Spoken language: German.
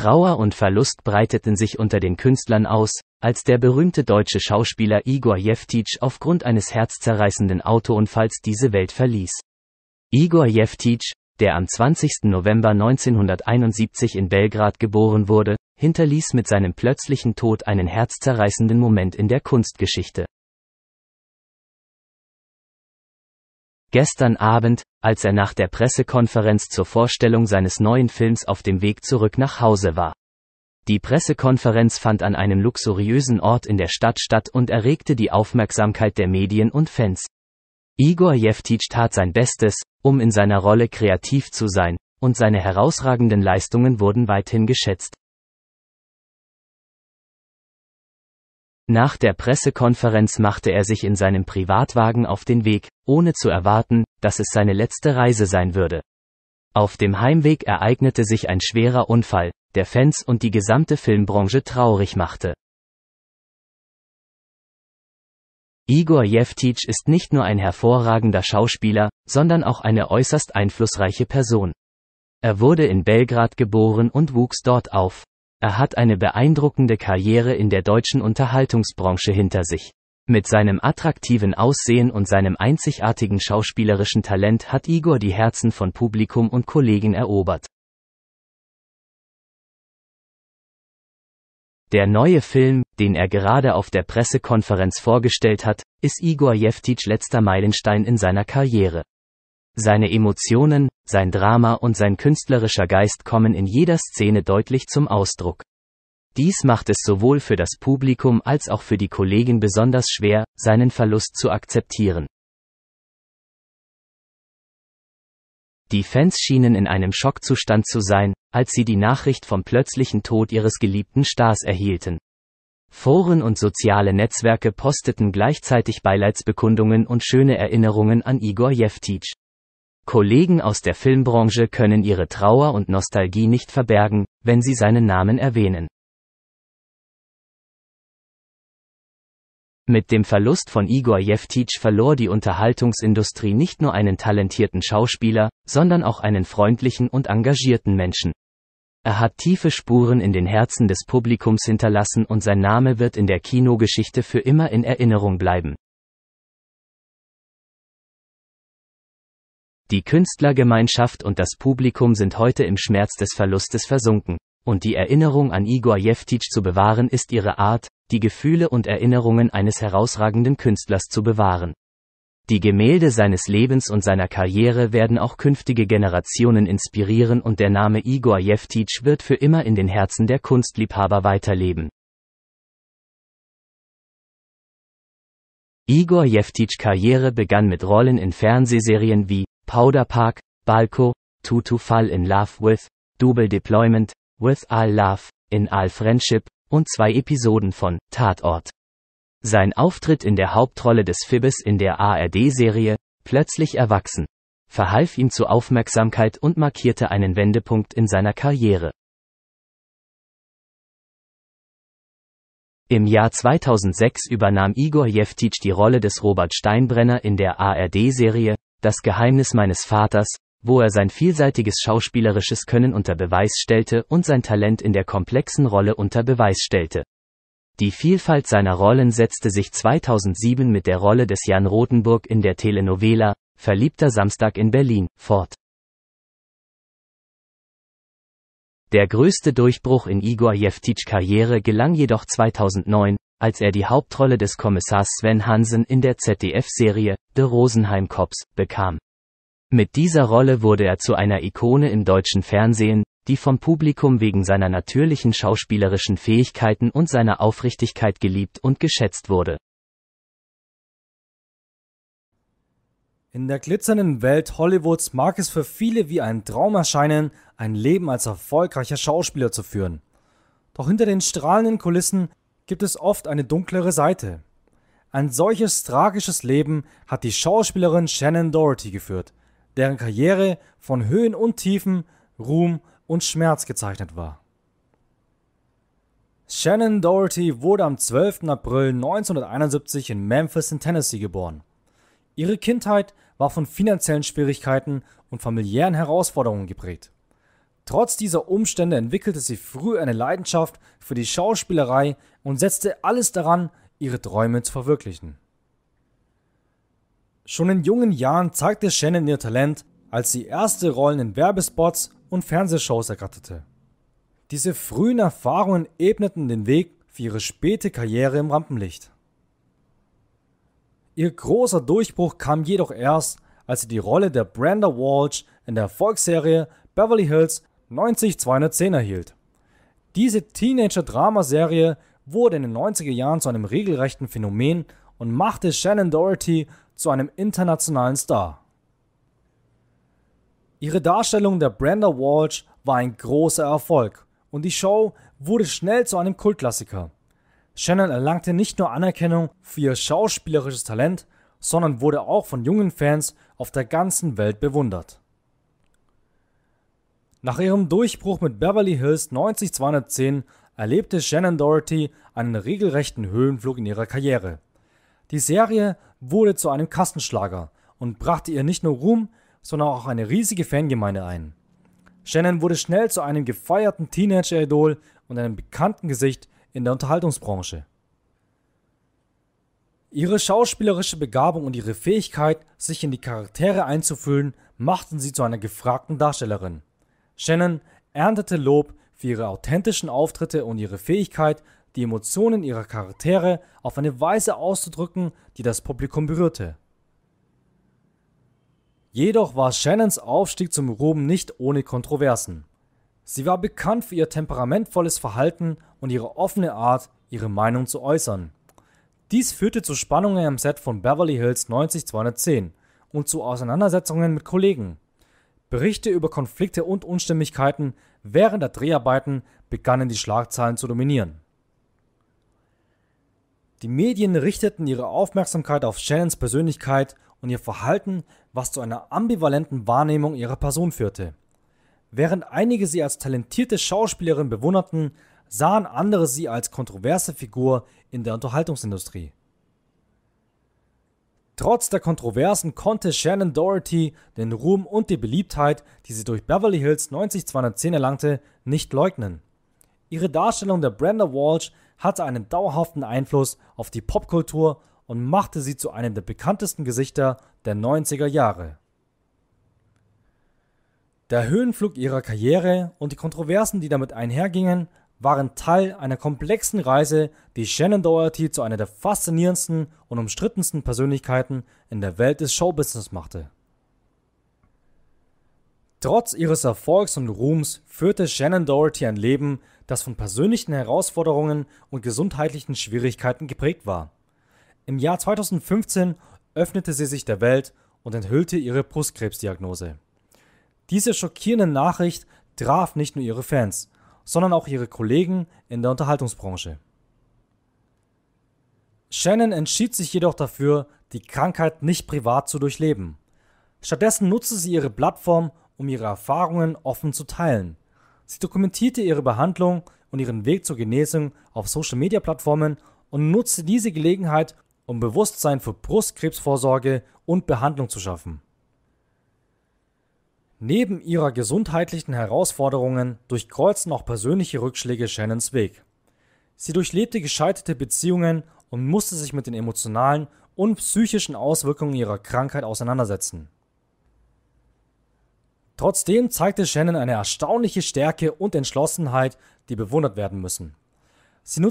Trauer und Verlust breiteten sich unter den Künstlern aus, als der berühmte deutsche Schauspieler Igor Jevtich aufgrund eines herzzerreißenden Autounfalls diese Welt verließ. Igor Jevtich, der am 20. November 1971 in Belgrad geboren wurde, hinterließ mit seinem plötzlichen Tod einen herzzerreißenden Moment in der Kunstgeschichte. Gestern Abend, als er nach der Pressekonferenz zur Vorstellung seines neuen Films auf dem Weg zurück nach Hause war. Die Pressekonferenz fand an einem luxuriösen Ort in der Stadt statt und erregte die Aufmerksamkeit der Medien und Fans. Igor Jeftic tat sein Bestes, um in seiner Rolle kreativ zu sein, und seine herausragenden Leistungen wurden weithin geschätzt. Nach der Pressekonferenz machte er sich in seinem Privatwagen auf den Weg, ohne zu erwarten, dass es seine letzte Reise sein würde. Auf dem Heimweg ereignete sich ein schwerer Unfall, der Fans und die gesamte Filmbranche traurig machte. Igor Jevtich ist nicht nur ein hervorragender Schauspieler, sondern auch eine äußerst einflussreiche Person. Er wurde in Belgrad geboren und wuchs dort auf. Er hat eine beeindruckende Karriere in der deutschen Unterhaltungsbranche hinter sich. Mit seinem attraktiven Aussehen und seinem einzigartigen schauspielerischen Talent hat Igor die Herzen von Publikum und Kollegen erobert. Der neue Film, den er gerade auf der Pressekonferenz vorgestellt hat, ist Igor Jeftic letzter Meilenstein in seiner Karriere. Seine Emotionen, sein Drama und sein künstlerischer Geist kommen in jeder Szene deutlich zum Ausdruck. Dies macht es sowohl für das Publikum als auch für die Kollegen besonders schwer, seinen Verlust zu akzeptieren. Die Fans schienen in einem Schockzustand zu sein, als sie die Nachricht vom plötzlichen Tod ihres geliebten Stars erhielten. Foren und soziale Netzwerke posteten gleichzeitig Beileidsbekundungen und schöne Erinnerungen an Igor Jevtich. Kollegen aus der Filmbranche können ihre Trauer und Nostalgie nicht verbergen, wenn sie seinen Namen erwähnen. Mit dem Verlust von Igor Jevtich verlor die Unterhaltungsindustrie nicht nur einen talentierten Schauspieler, sondern auch einen freundlichen und engagierten Menschen. Er hat tiefe Spuren in den Herzen des Publikums hinterlassen und sein Name wird in der Kinogeschichte für immer in Erinnerung bleiben. Die Künstlergemeinschaft und das Publikum sind heute im Schmerz des Verlustes versunken, und die Erinnerung an Igor Jevtich zu bewahren ist ihre Art, die Gefühle und Erinnerungen eines herausragenden Künstlers zu bewahren. Die Gemälde seines Lebens und seiner Karriere werden auch künftige Generationen inspirieren und der Name Igor Jevtich wird für immer in den Herzen der Kunstliebhaber weiterleben. Igor Jevtich Karriere begann mit Rollen in Fernsehserien wie Powder Park, Balco, Fall in Love with, Double Deployment, With All Love, in All Friendship, und zwei Episoden von Tatort. Sein Auftritt in der Hauptrolle des Fibbes in der ARD-Serie, Plötzlich Erwachsen, verhalf ihm zu Aufmerksamkeit und markierte einen Wendepunkt in seiner Karriere. Im Jahr 2006 übernahm Igor Jeftić die Rolle des Robert Steinbrenner in der ARD-Serie das Geheimnis meines Vaters, wo er sein vielseitiges schauspielerisches Können unter Beweis stellte und sein Talent in der komplexen Rolle unter Beweis stellte. Die Vielfalt seiner Rollen setzte sich 2007 mit der Rolle des Jan Rothenburg in der Telenovela Verliebter Samstag in Berlin fort. Der größte Durchbruch in Igor Jevtichs Karriere gelang jedoch 2009, als er die Hauptrolle des Kommissars Sven Hansen in der ZDF-Serie The Rosenheim Cops bekam. Mit dieser Rolle wurde er zu einer Ikone im deutschen Fernsehen, die vom Publikum wegen seiner natürlichen schauspielerischen Fähigkeiten und seiner Aufrichtigkeit geliebt und geschätzt wurde. In der glitzernden Welt Hollywoods mag es für viele wie ein Traum erscheinen, ein Leben als erfolgreicher Schauspieler zu führen. Doch hinter den strahlenden Kulissen gibt es oft eine dunklere Seite. Ein solches tragisches Leben hat die Schauspielerin Shannon Doherty geführt, deren Karriere von Höhen und Tiefen, Ruhm und Schmerz gezeichnet war. Shannon Doherty wurde am 12. April 1971 in Memphis in Tennessee geboren. Ihre Kindheit war von finanziellen Schwierigkeiten und familiären Herausforderungen geprägt. Trotz dieser Umstände entwickelte sie früh eine Leidenschaft für die Schauspielerei und setzte alles daran, ihre Träume zu verwirklichen. Schon in jungen Jahren zeigte Shannon ihr Talent, als sie erste Rollen in Werbespots und Fernsehshows ergatterte. Diese frühen Erfahrungen ebneten den Weg für ihre späte Karriere im Rampenlicht. Ihr großer Durchbruch kam jedoch erst, als sie die Rolle der Brenda Walsh in der Erfolgsserie Beverly Hills 90210 erhielt. Diese Teenager-Dramaserie wurde in den 90er Jahren zu einem regelrechten Phänomen und machte Shannon Doherty zu einem internationalen Star. Ihre Darstellung der Brenda Walsh war ein großer Erfolg und die Show wurde schnell zu einem Kultklassiker. Shannon erlangte nicht nur Anerkennung für ihr schauspielerisches Talent, sondern wurde auch von jungen Fans auf der ganzen Welt bewundert. Nach ihrem Durchbruch mit Beverly Hills 90210 erlebte Shannon Doherty einen regelrechten Höhenflug in ihrer Karriere. Die Serie wurde zu einem Kastenschlager und brachte ihr nicht nur Ruhm, sondern auch eine riesige Fangemeinde ein. Shannon wurde schnell zu einem gefeierten Teenager-Idol und einem bekannten Gesicht in der Unterhaltungsbranche. Ihre schauspielerische Begabung und ihre Fähigkeit, sich in die Charaktere einzufühlen, machten sie zu einer gefragten Darstellerin. Shannon erntete Lob für ihre authentischen Auftritte und ihre Fähigkeit, die Emotionen ihrer Charaktere auf eine Weise auszudrücken, die das Publikum berührte. Jedoch war Shannons Aufstieg zum Ruhm nicht ohne Kontroversen. Sie war bekannt für ihr temperamentvolles Verhalten und ihre offene Art, ihre Meinung zu äußern. Dies führte zu Spannungen am Set von Beverly Hills 90210 und zu Auseinandersetzungen mit Kollegen. Berichte über Konflikte und Unstimmigkeiten während der Dreharbeiten begannen die Schlagzeilen zu dominieren. Die Medien richteten ihre Aufmerksamkeit auf Shannons Persönlichkeit und ihr Verhalten, was zu einer ambivalenten Wahrnehmung ihrer Person führte. Während einige sie als talentierte Schauspielerin bewunderten, sahen andere sie als kontroverse Figur in der Unterhaltungsindustrie. Trotz der Kontroversen konnte Shannon Doherty den Ruhm und die Beliebtheit, die sie durch Beverly Hills 90210 erlangte, nicht leugnen. Ihre Darstellung der Brenda Walsh hatte einen dauerhaften Einfluss auf die Popkultur und machte sie zu einem der bekanntesten Gesichter der 90er Jahre. Der Höhenflug ihrer Karriere und die Kontroversen, die damit einhergingen, waren Teil einer komplexen Reise, die Shannon Doherty zu einer der faszinierendsten und umstrittensten Persönlichkeiten in der Welt des Showbusiness machte. Trotz ihres Erfolgs und Ruhms führte Shannon Doherty ein Leben, das von persönlichen Herausforderungen und gesundheitlichen Schwierigkeiten geprägt war. Im Jahr 2015 öffnete sie sich der Welt und enthüllte ihre Brustkrebsdiagnose. Diese schockierende Nachricht traf nicht nur ihre Fans, sondern auch ihre Kollegen in der Unterhaltungsbranche. Shannon entschied sich jedoch dafür, die Krankheit nicht privat zu durchleben. Stattdessen nutzte sie ihre Plattform, um ihre Erfahrungen offen zu teilen. Sie dokumentierte ihre Behandlung und ihren Weg zur Genesung auf Social-Media-Plattformen und nutzte diese Gelegenheit, um Bewusstsein für Brustkrebsvorsorge und Behandlung zu schaffen. Neben ihrer gesundheitlichen Herausforderungen durchkreuzen auch persönliche Rückschläge Shannons Weg. Sie durchlebte gescheiterte Beziehungen und musste sich mit den emotionalen und psychischen Auswirkungen ihrer Krankheit auseinandersetzen. Trotzdem zeigte Shannon eine erstaunliche Stärke und Entschlossenheit, die bewundert werden müssen. Sie